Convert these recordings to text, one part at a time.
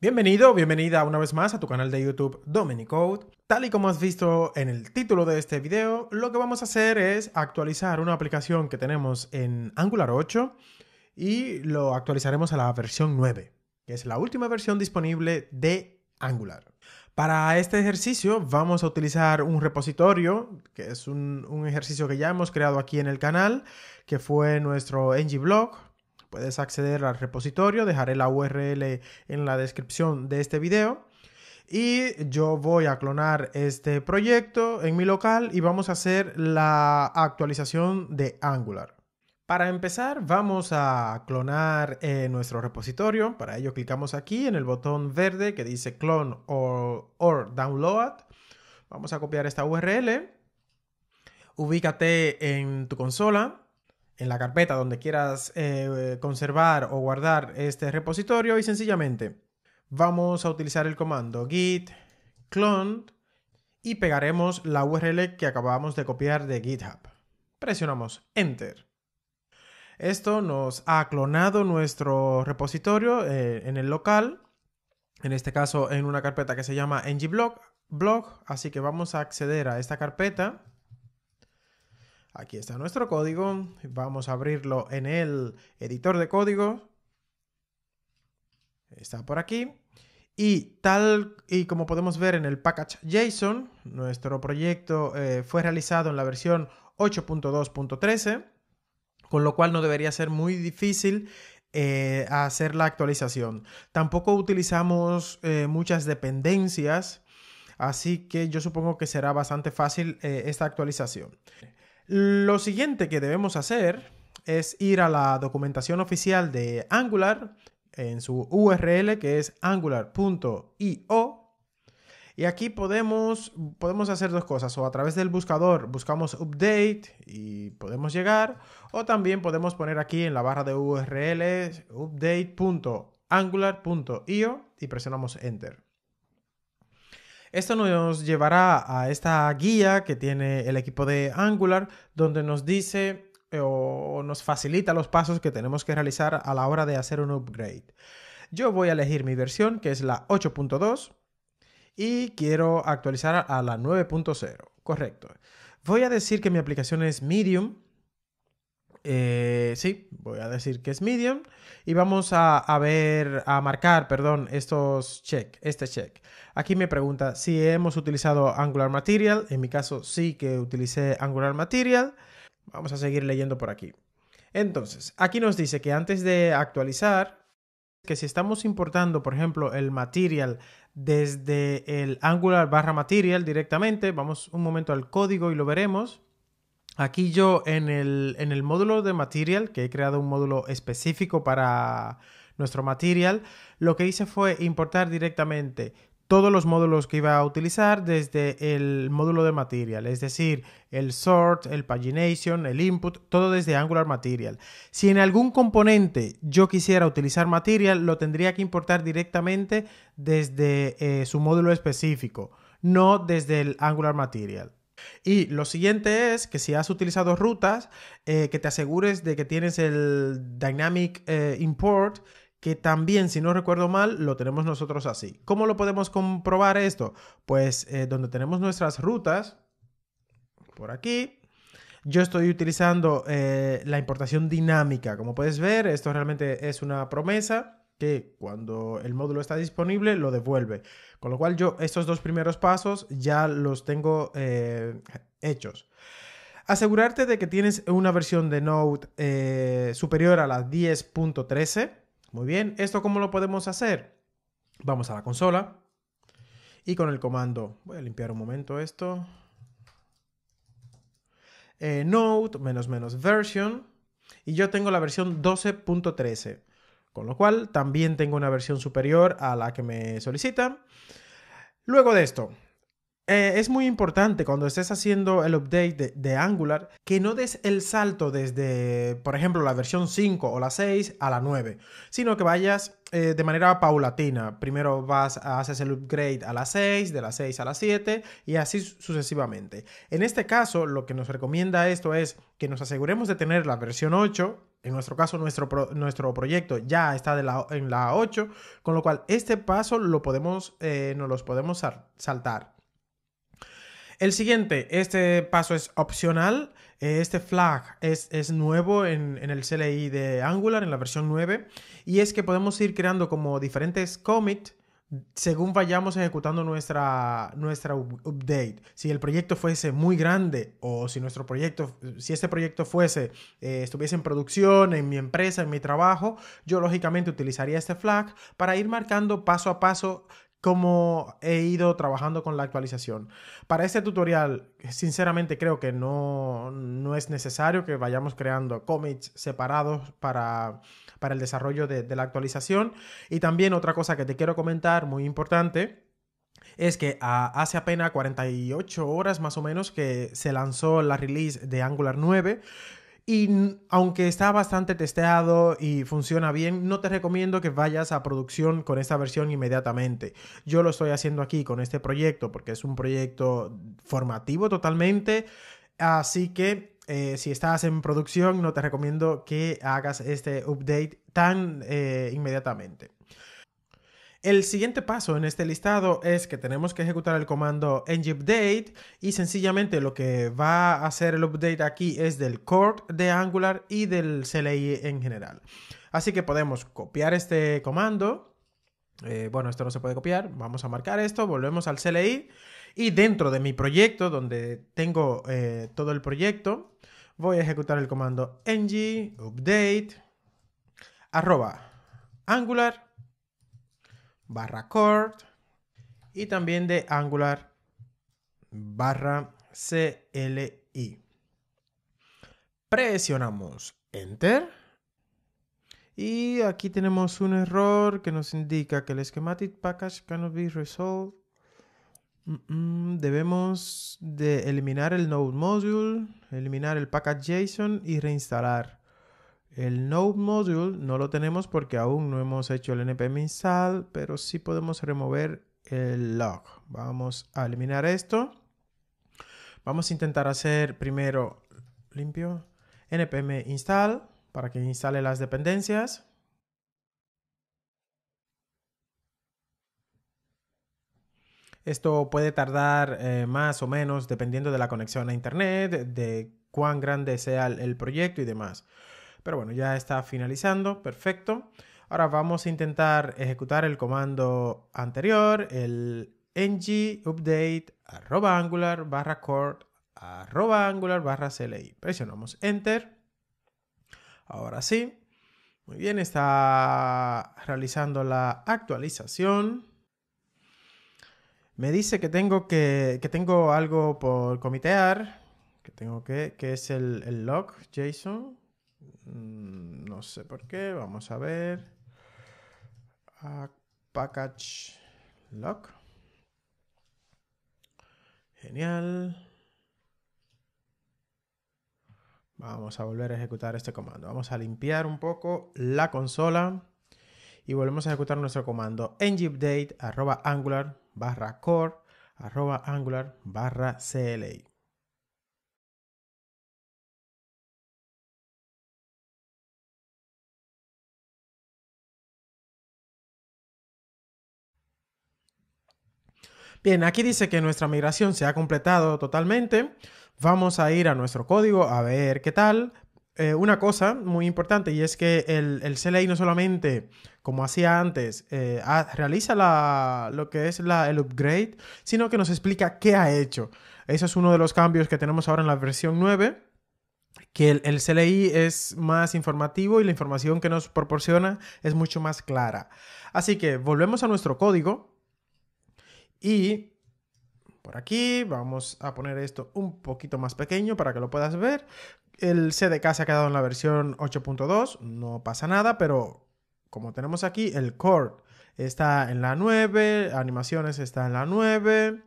Bienvenido, bienvenida una vez más a tu canal de YouTube Dominicode. Tal y como has visto en el título de este video, lo que vamos a hacer es actualizar una aplicación que tenemos en Angular 8 y lo actualizaremos a la versión 9, que es la última versión disponible de Angular. Para este ejercicio vamos a utilizar un repositorio, que es un, ejercicio que ya hemos creado aquí en el canal, que fue nuestro ng-blog. Puedes acceder al repositorio, dejaré la URL en la descripción de este video. Y yo voy a clonar este proyecto en mi local y vamos a hacer la actualización de Angular. Para empezar, vamos a clonar eh, nuestro repositorio. Para ello, clicamos aquí en el botón verde que dice clone or, download. Vamos a copiar esta URL. Ubícate en tu consola, en la carpeta donde quieras eh, conservar o guardar este repositorio y sencillamente vamos a utilizar el comando git clone y pegaremos la URL que acabamos de copiar de GitHub. Presionamos Enter. Esto nos ha clonado nuestro repositorio eh, en el local, en este caso en una carpeta que se llama ngblog, blog, así que vamos a acceder a esta carpeta. Aquí está nuestro código, vamos a abrirlo en el editor de código. Está por aquí. Y tal y como podemos ver en el package.json, nuestro proyecto eh, fue realizado en la versión 8.2.13 con lo cual no debería ser muy difícil eh, hacer la actualización. Tampoco utilizamos eh, muchas dependencias, así que yo supongo que será bastante fácil eh, esta actualización. Lo siguiente que debemos hacer es ir a la documentación oficial de Angular en su URL que es angular.io y aquí podemos, podemos hacer dos cosas, o a través del buscador buscamos update y podemos llegar, o también podemos poner aquí en la barra de URL update.angular.io y presionamos enter. Esto nos llevará a esta guía que tiene el equipo de Angular, donde nos dice eh, o nos facilita los pasos que tenemos que realizar a la hora de hacer un upgrade. Yo voy a elegir mi versión, que es la 8.2 y quiero actualizar a la 9.0. Correcto. Voy a decir que mi aplicación es Medium. Eh, sí, voy a decir que es Medium. Y vamos a, a, ver, a marcar, perdón, estos check, este check. Aquí me pregunta si hemos utilizado Angular Material. En mi caso sí que utilicé Angular Material. Vamos a seguir leyendo por aquí. Entonces, aquí nos dice que antes de actualizar, que si estamos importando, por ejemplo, el material desde el Angular barra Material directamente. Vamos un momento al código y lo veremos. Aquí yo en el, en el módulo de Material, que he creado un módulo específico para nuestro Material, lo que hice fue importar directamente todos los módulos que iba a utilizar desde el módulo de material, es decir, el sort, el pagination, el input, todo desde Angular Material. Si en algún componente yo quisiera utilizar material, lo tendría que importar directamente desde eh, su módulo específico, no desde el Angular Material. Y lo siguiente es que si has utilizado rutas, eh, que te asegures de que tienes el Dynamic eh, Import que también, si no recuerdo mal, lo tenemos nosotros así. ¿Cómo lo podemos comprobar esto? Pues eh, donde tenemos nuestras rutas, por aquí, yo estoy utilizando eh, la importación dinámica. Como puedes ver, esto realmente es una promesa que cuando el módulo está disponible lo devuelve. Con lo cual yo estos dos primeros pasos ya los tengo eh, hechos. Asegurarte de que tienes una versión de Node superior a la 10.13. Muy bien, ¿esto cómo lo podemos hacer? Vamos a la consola y con el comando, voy a limpiar un momento esto, eh, node menos menos version y yo tengo la versión 12.13, con lo cual también tengo una versión superior a la que me solicitan. Luego de esto, eh, es muy importante cuando estés haciendo el update de, Angular que no des el salto desde, por ejemplo, la versión 5 o la 6 a la 9, sino que vayas eh, de manera paulatina. Primero vas haces el upgrade a la 6, de la 6 a la 7 y así sucesivamente. En este caso, lo que nos recomienda esto es que nos aseguremos de tener la versión 8 en nuestro caso, nuestro, nuestro proyecto ya está en la 8, con lo cual este paso lo podemos, eh, nos los podemos saltar. El siguiente, este paso es opcional. Eh, este flag es, nuevo en, el CLI de Angular, en la versión 9, y es que podemos ir creando como diferentes commits según vayamos ejecutando nuestra, nuestra update. Si el proyecto fuese muy grande o si nuestro proyecto, si este proyecto fuese, eh, estuviese en producción, en mi empresa, en mi trabajo, yo lógicamente utilizaría este flag para ir marcando paso a paso cómo he ido trabajando con la actualización. Para este tutorial, sinceramente creo que no, es necesario que vayamos creando commits separados para, el desarrollo de, la actualización. Y también otra cosa que te quiero comentar, muy importante, es que hace apenas 48 horas más o menos que se lanzó la release de Angular 9 y aunque está bastante testeado y funciona bien, no te recomiendo que vayas a producción con esta versión inmediatamente. Yo lo estoy haciendo aquí con este proyecto porque es un proyecto formativo totalmente. Así que eh, si estás en producción, no te recomiendo que hagas este update tan eh, inmediatamente. El siguiente paso en este listado es que tenemos que ejecutar el comando ng-update y sencillamente lo que va a hacer el update aquí es del core de Angular y del CLI en general. Así que podemos copiar este comando. Eh, bueno, esto no se puede copiar. Vamos a marcar esto. Volvemos al CLI. Y dentro de mi proyecto, donde tengo eh, todo el proyecto, voy a ejecutar el comando ng update arroba angular barra cord y también de angular barra CLI. Presionamos enter. Y aquí tenemos un error que nos indica que el schematic package cannot be resolved. debemos de eliminar el node module, eliminar el package JSON y reinstalar. El node module no lo tenemos porque aún no hemos hecho el npm install, pero sí podemos remover el log. Vamos a eliminar esto. Vamos a intentar hacer primero limpio npm install para que instale las dependencias. Esto puede tardar eh, más o menos dependiendo de la conexión a internet, de cuán grande sea el proyecto y demás. Pero bueno, ya está finalizando, perfecto. Ahora vamos a intentar ejecutar el comando anterior, el ng update arroba angular barra core arroba angular barra cli. Presionamos enter. Ahora sí. Muy bien, está realizando la actualización. Me dice que tengo, que, que tengo algo por comitear, que tengo que, que es el, el log JSON. Mm, no sé por qué. Vamos a ver. package lock. Genial. Vamos a volver a ejecutar este comando. Vamos a limpiar un poco la consola y volvemos a ejecutar nuestro comando ng arroba angular barra core arroba angular barra cla. Bien, aquí dice que nuestra migración se ha completado totalmente. Vamos a ir a nuestro código a ver qué tal. Eh, una cosa muy importante y es que el, CLI no solamente, como hacía antes, eh, realiza lo que es el upgrade, sino que nos explica qué ha hecho. Eso es uno de los cambios que tenemos ahora en la versión 9 que el, el, CLI es más informativo y la información que nos proporciona es mucho más clara. Así que volvemos a nuestro código y por aquí vamos a poner esto un poquito más pequeño para que lo puedas ver. El CDK se ha quedado en la versión 8.2, no pasa nada, pero como tenemos aquí, el core está en la 9, animaciones está en la 9.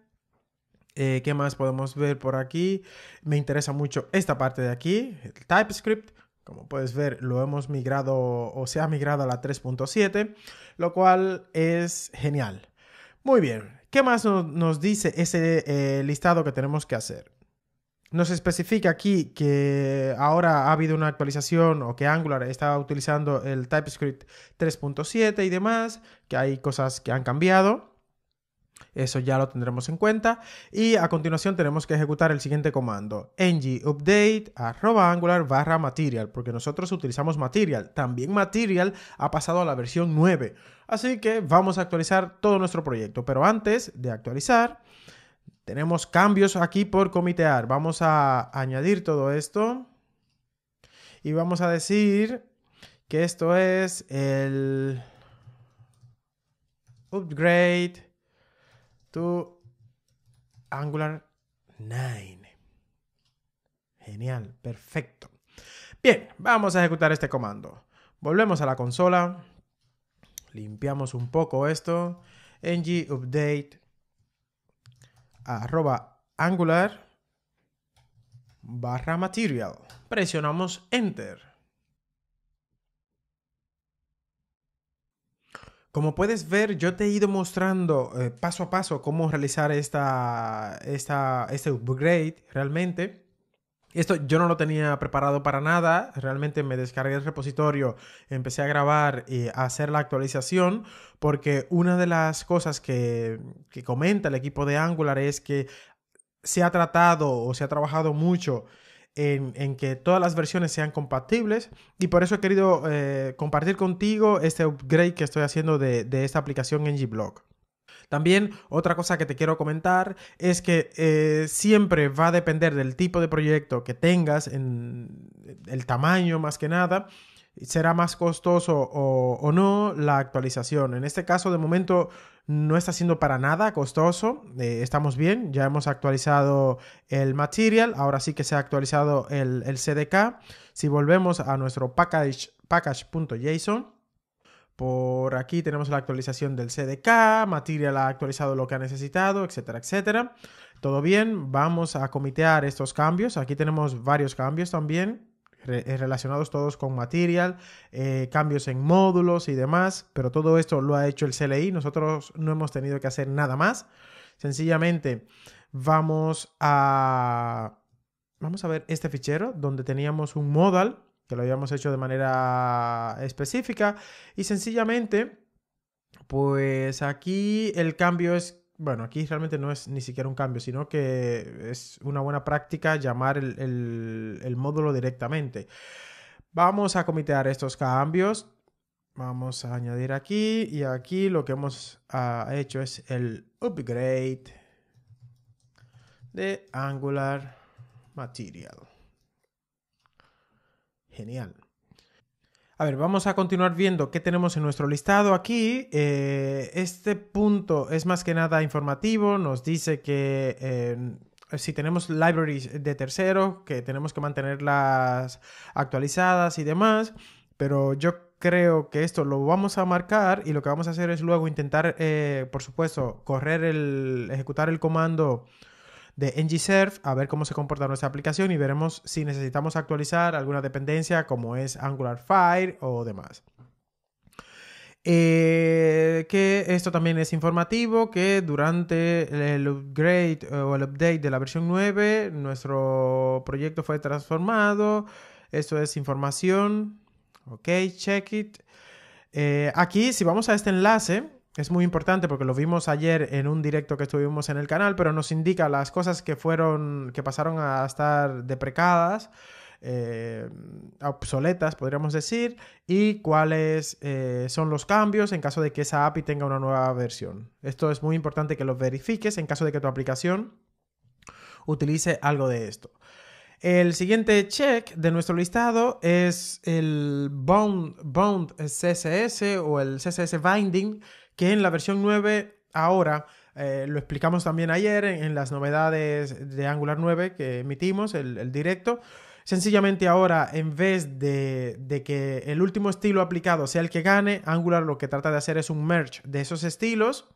Eh, ¿Qué más podemos ver por aquí? Me interesa mucho esta parte de aquí, el TypeScript. Como puedes ver, lo hemos migrado o se ha migrado a la 3.7, lo cual es genial. Muy bien, ¿Qué más nos dice ese eh, listado que tenemos que hacer? Nos especifica aquí que ahora ha habido una actualización o que Angular está utilizando el TypeScript 3.7 y demás, que hay cosas que han cambiado. Eso ya lo tendremos en cuenta. Y a continuación tenemos que ejecutar el siguiente comando. ng update arroba angular barra material, porque nosotros utilizamos material. También material ha pasado a la versión 9. Así que vamos a actualizar todo nuestro proyecto. Pero antes de actualizar, tenemos cambios aquí por comitear. Vamos a añadir todo esto. Y vamos a decir que esto es el upgrade to Angular 9. Genial, perfecto. Bien, vamos a ejecutar este comando. Volvemos a la consola. Limpiamos un poco esto. ng update arroba angular barra material. Presionamos enter. Como puedes ver, yo te he ido mostrando eh, paso a paso cómo realizar esta, este upgrade realmente. Esto yo no lo tenía preparado para nada, realmente me descargué el repositorio, empecé a grabar y a hacer la actualización, porque una de las cosas que, que comenta el equipo de Angular es que se ha tratado o se ha trabajado mucho en, que todas las versiones sean compatibles y por eso he querido eh, compartir contigo este upgrade que estoy haciendo de, esta aplicación en Gblog. También otra cosa que te quiero comentar es que eh, siempre va a depender del tipo de proyecto que tengas, en el tamaño más que nada, será más costoso o, no la actualización. En este caso, de momento, no está siendo para nada costoso. Eh, estamos bien, ya hemos actualizado el material, ahora sí que se ha actualizado el, CDK. Si volvemos a nuestro package, package.json, por aquí tenemos la actualización del CDK, Material ha actualizado lo que ha necesitado, etcétera, etcétera. Todo bien, vamos a comitear estos cambios. Aquí tenemos varios cambios también. Eh, relacionados todos con Material, eh, cambios en módulos y demás, pero todo esto lo ha hecho el CLI, nosotros no hemos tenido que hacer nada más, sencillamente vamos a... Vamos a ver este fichero donde teníamos un modal que lo habíamos hecho de manera específica y sencillamente pues aquí el cambio es bueno, aquí realmente no es ni siquiera un cambio, sino que es una buena práctica llamar el, módulo directamente. Vamos a comitear estos cambios. Vamos a añadir aquí y aquí lo que hemos ah, hecho es el upgrade de Angular Material. Genial. A ver, vamos a continuar viendo qué tenemos en nuestro listado aquí. Eh, este punto es más que nada informativo, nos dice que... Eh, si tenemos libraries de tercero, que tenemos que mantenerlas actualizadas y demás, pero yo creo que esto lo vamos a marcar y lo que vamos a hacer es luego intentar, eh, por supuesto, correr el, ejecutar el comando de ngServe, a ver cómo se comporta nuestra aplicación y veremos si necesitamos actualizar alguna dependencia como es Angular Fire o demás. Eh, que esto también es informativo, que durante el upgrade o el update de la versión 9 nuestro proyecto fue transformado. Esto es información. Ok, check it. Eh, aquí, si vamos a este enlace, es muy importante porque lo vimos ayer en un directo que estuvimos en el canal, pero nos indica las cosas que fueron, que pasaron a estar deprecadas, eh, obsoletas, podríamos decir, y cuáles eh, son los cambios en caso de que esa API tenga una nueva versión. Esto es muy importante que lo verifiques en caso de que tu aplicación utilice algo de esto. El siguiente check de nuestro listado es el bound, bound CSS o el CSS binding que en la versión 9 ahora eh, lo explicamos también ayer en, las novedades de Angular 9 que emitimos, el, directo. Sencillamente ahora, en vez de, que el último estilo aplicado sea el que gane, Angular lo que trata de hacer es un merge de esos estilos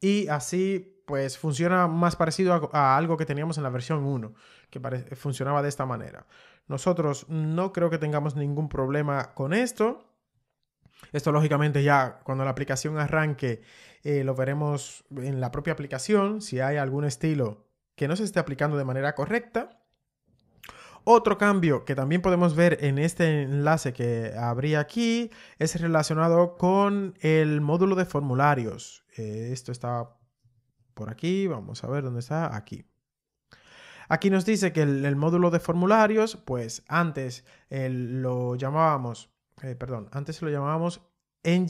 y así pues funciona más parecido a, a algo que teníamos en la versión 1, que funcionaba de esta manera. Nosotros no creo que tengamos ningún problema con esto. Esto lógicamente ya cuando la aplicación arranque eh, lo veremos en la propia aplicación, si hay algún estilo que no se esté aplicando de manera correcta. Otro cambio que también podemos ver en este enlace que habría aquí es relacionado con el módulo de formularios. Eh, esto está por aquí, vamos a ver dónde está, aquí. Aquí nos dice que el, módulo de formularios, pues antes eh, lo llamábamos eh, perdón, antes lo llamábamos ng,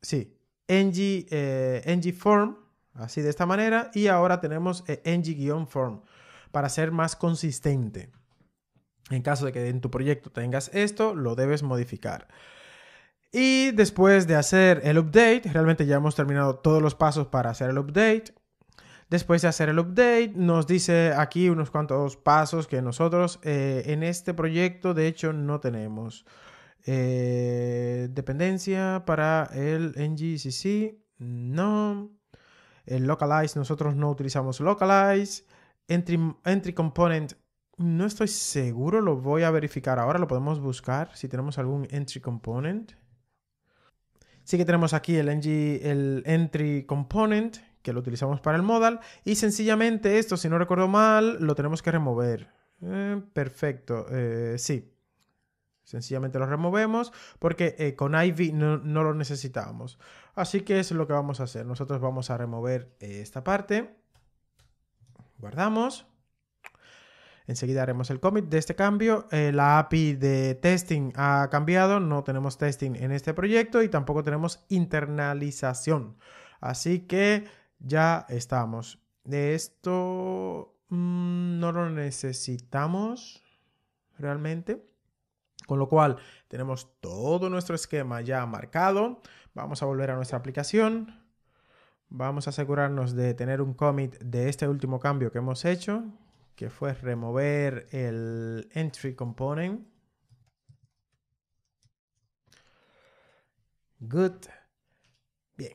sí, ng, eh, form, así de esta manera, y ahora tenemos eh, ng-form para ser más consistente. En caso de que en tu proyecto tengas esto, lo debes modificar. Y después de hacer el update, realmente ya hemos terminado todos los pasos para hacer el update. Después de hacer el update, nos dice aquí unos cuantos pasos que nosotros en este proyecto de hecho no tenemos. Eh, dependencia para el NGCC, no. El localize, nosotros no utilizamos localize. Entry, entry component, no estoy seguro, lo voy a verificar ahora, lo podemos buscar si tenemos algún entry component. Sí que tenemos aquí el, NG, el entry component que lo utilizamos para el modal y sencillamente esto, si no recuerdo mal, lo tenemos que remover. Eh, perfecto, eh, sí, Sencillamente lo removemos porque eh, con Ivy no, lo necesitamos. Así que es lo que vamos a hacer. Nosotros vamos a remover eh, esta parte. Guardamos. Enseguida haremos el commit de este cambio. Eh, la API de testing ha cambiado. No tenemos testing en este proyecto y tampoco tenemos internalización. Así que ya estamos. De esto mm, no lo necesitamos realmente. Con lo cual, tenemos todo nuestro esquema ya marcado. Vamos a volver a nuestra aplicación. Vamos a asegurarnos de tener un commit de este último cambio que hemos hecho, que fue remover el entry component. Good. Bien.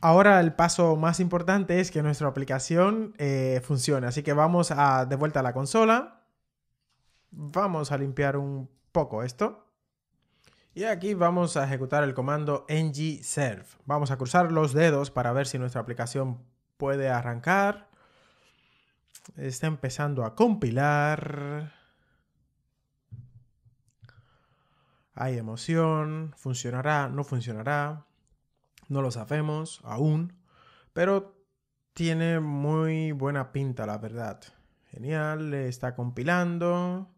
Ahora el paso más importante es que nuestra aplicación eh, funcione. Así que vamos a, de vuelta a la consola Vamos a limpiar un poco esto. Y aquí vamos a ejecutar el comando ng-serve. Vamos a cruzar los dedos para ver si nuestra aplicación puede arrancar. Está empezando a compilar. Hay emoción. ¿Funcionará? ¿No funcionará? No lo sabemos aún. Pero tiene muy buena pinta, la verdad. Genial. Está compilando.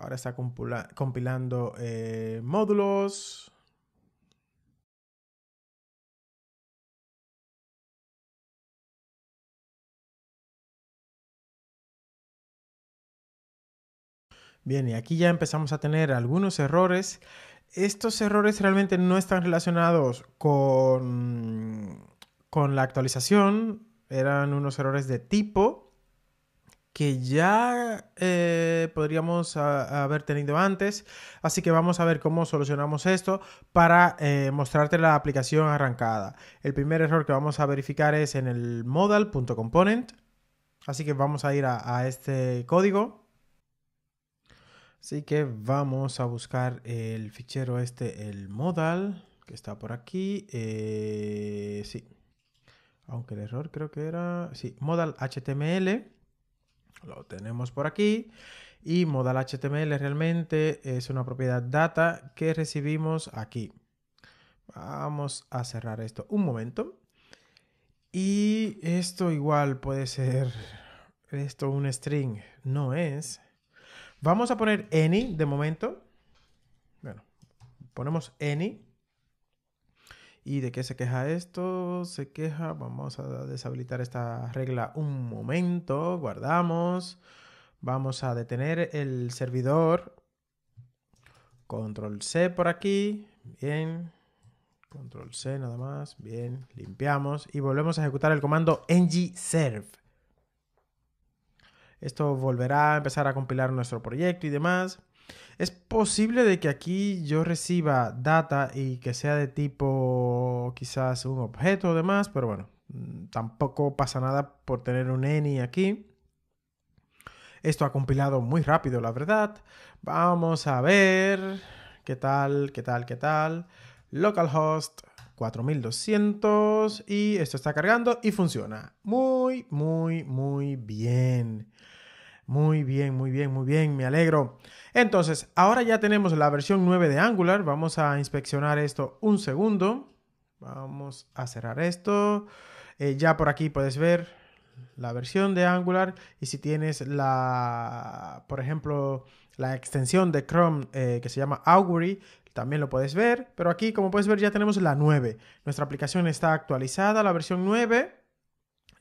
Ahora está compilando eh, módulos. Bien, y aquí ya empezamos a tener algunos errores. Estos errores realmente no están relacionados con, con la actualización, eran unos errores de tipo que ya eh, podríamos haber tenido antes. Así que vamos a ver cómo solucionamos esto para eh, mostrarte la aplicación arrancada. El primer error que vamos a verificar es en el modal.component. Así que vamos a ir a, este código. Así que vamos a buscar el fichero este, el modal, que está por aquí. Eh, sí. Aunque el error creo que era... Sí, modal.html lo tenemos por aquí. Y modal HTML realmente es una propiedad data que recibimos aquí. Vamos a cerrar esto un momento. Y esto igual puede ser esto un string. No es. Vamos a poner any de momento. Bueno, ponemos any ¿Y de qué se queja esto? Se queja, vamos a deshabilitar esta regla un momento, guardamos, vamos a detener el servidor, control C por aquí, bien, control C nada más, bien, limpiamos y volvemos a ejecutar el comando ng-serve. Esto volverá a empezar a compilar nuestro proyecto y demás. Es posible de que aquí yo reciba data y que sea de tipo quizás un objeto o demás, pero bueno, mm, tampoco pasa nada por tener un any aquí. Esto ha compilado muy rápido, la verdad. Vamos a ver qué tal, qué tal, qué tal. Localhost 4200 y esto está cargando y funciona. Muy, muy, muy bien. Muy bien, muy bien, muy bien, me alegro. Entonces, ahora ya tenemos la versión 9 de Angular. Vamos a inspeccionar esto un segundo. Vamos a cerrar esto. Eh, ya por aquí puedes ver la versión de Angular y si tienes la, por ejemplo, la extensión de Chrome eh, que se llama Augury, también lo puedes ver. Pero aquí, como puedes ver, ya tenemos la 9. Nuestra aplicación está actualizada, la versión 9.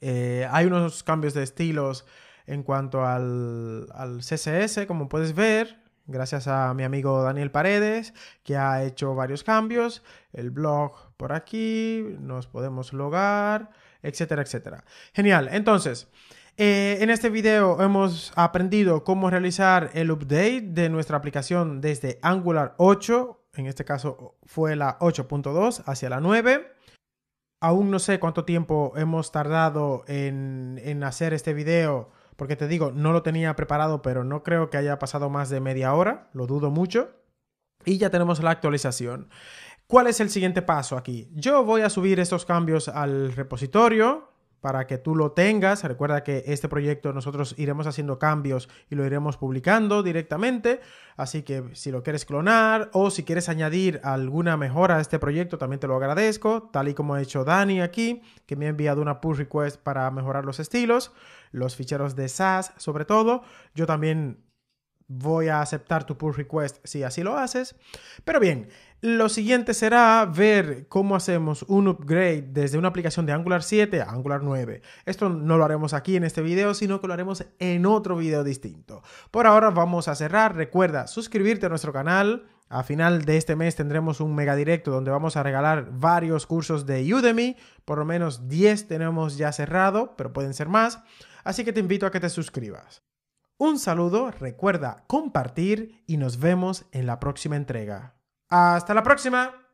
Eh, hay unos cambios de estilos en cuanto al CSS, como puedes ver gracias a mi amigo Daniel Paredes, que ha hecho varios cambios, el blog por aquí, nos podemos logar, etcétera, etcétera. Genial, entonces, eh, en este video hemos aprendido cómo realizar el update de nuestra aplicación desde Angular 8, en este caso fue la 8.2 hacia la 9. Aún no sé cuánto tiempo hemos tardado en hacer este video porque te digo, no lo tenía preparado, pero no creo que haya pasado más de media hora, lo dudo mucho. Y ya tenemos la actualización. ¿Cuál es el siguiente paso aquí? Yo voy a subir estos cambios al repositorio, para que tú lo tengas. Recuerda que este proyecto nosotros iremos haciendo cambios y lo iremos publicando directamente. Así que si lo quieres clonar o si quieres añadir alguna mejora a este proyecto, también te lo agradezco. Tal y como ha hecho Dani aquí, que me ha enviado una pull request para mejorar los estilos, los ficheros de SAS sobre todo. Yo también voy a aceptar tu pull request si así lo haces. Pero bien, lo siguiente será ver cómo hacemos un upgrade desde una aplicación de Angular 7 a Angular 9. Esto no lo haremos aquí en este video, sino que lo haremos en otro video distinto. Por ahora vamos a cerrar. Recuerda suscribirte a nuestro canal. A final de este mes tendremos un mega directo donde vamos a regalar varios cursos de Udemy. Por lo menos 10 tenemos ya cerrado, pero pueden ser más. Así que te invito a que te suscribas. Un saludo, recuerda compartir y nos vemos en la próxima entrega. Hasta la próxima.